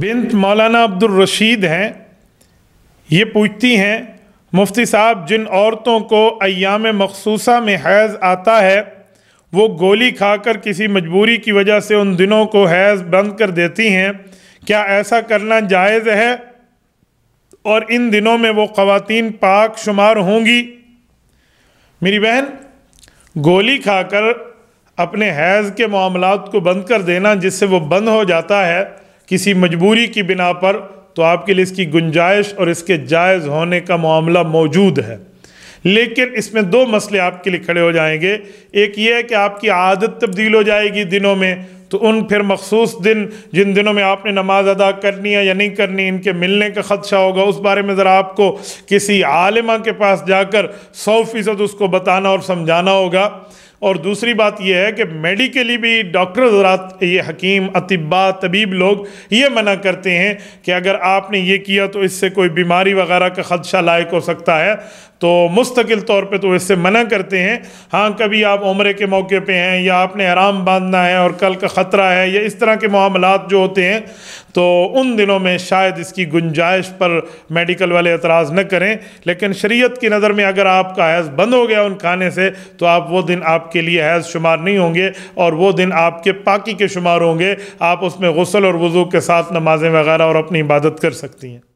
बिंत मौलाना अब्दुल रशीद हैं ये पूछती हैं मुफ्ती साहब जिन औरतों को अयाम मखसूसा में हैज़ आता है वो गोली खाकर किसी मजबूरी की वजह से उन दिनों को हैज़ बंद कर देती हैं क्या ऐसा करना जायज़ है और इन दिनों में वो ख़वातीन पाक शुमार होंगी मेरी बहन गोली खाकर अपने हैज़ के मामलों को बंद कर देना जिससे वो बंद हो जाता है किसी मजबूरी की बिना पर तो आपके लिए इसकी गुंजाइश और इसके जायज़ होने का मामला मौजूद है लेकिन इसमें दो मसले आपके लिए खड़े हो जाएंगे एक ये है कि आपकी आदत तब्दील हो जाएगी दिनों में तो उन फिर मखसूस दिन जिन दिनों में आपने नमाज अदा करनी है या नहीं करनी इनके मिलने का ख़दशा होगा उस बारे में ज़रा आपको किसी आलिमा के पास जाकर सौ फ़ीसद उसको बताना और समझाना होगा और दूसरी बात यह है कि मेडिकली भी डॉक्टर हजरात ये हकीम अतिबा तबीब लोग ये मना करते हैं कि अगर आपने ये किया तो इससे कोई बीमारी वगैरह का ख़दशा लायक हो सकता है तो मुस्तकिल तौर पे तो इससे मना करते हैं हाँ कभी आप उम्र के मौके पे हैं या आपने आराम बांधना है और कल का ख़तरा है या इस तरह के मामला जो होते हैं तो उन दिनों में शायद इसकी गुंजाइश पर मेडिकल वाले एतराज़ न करें लेकिन शरीयत की नज़र में अगर आपका हैज़ बंद हो गया उन खाने से तो आप वो दिन आप आपके लिए हैज़ शुमार नहीं होंगे और वो दिन आपके पाकि के शुमार होंगे आप उसमें गसल और वज़ू के साथ नमाज़ें वगैरह और अपनी इबादत कर सकती हैं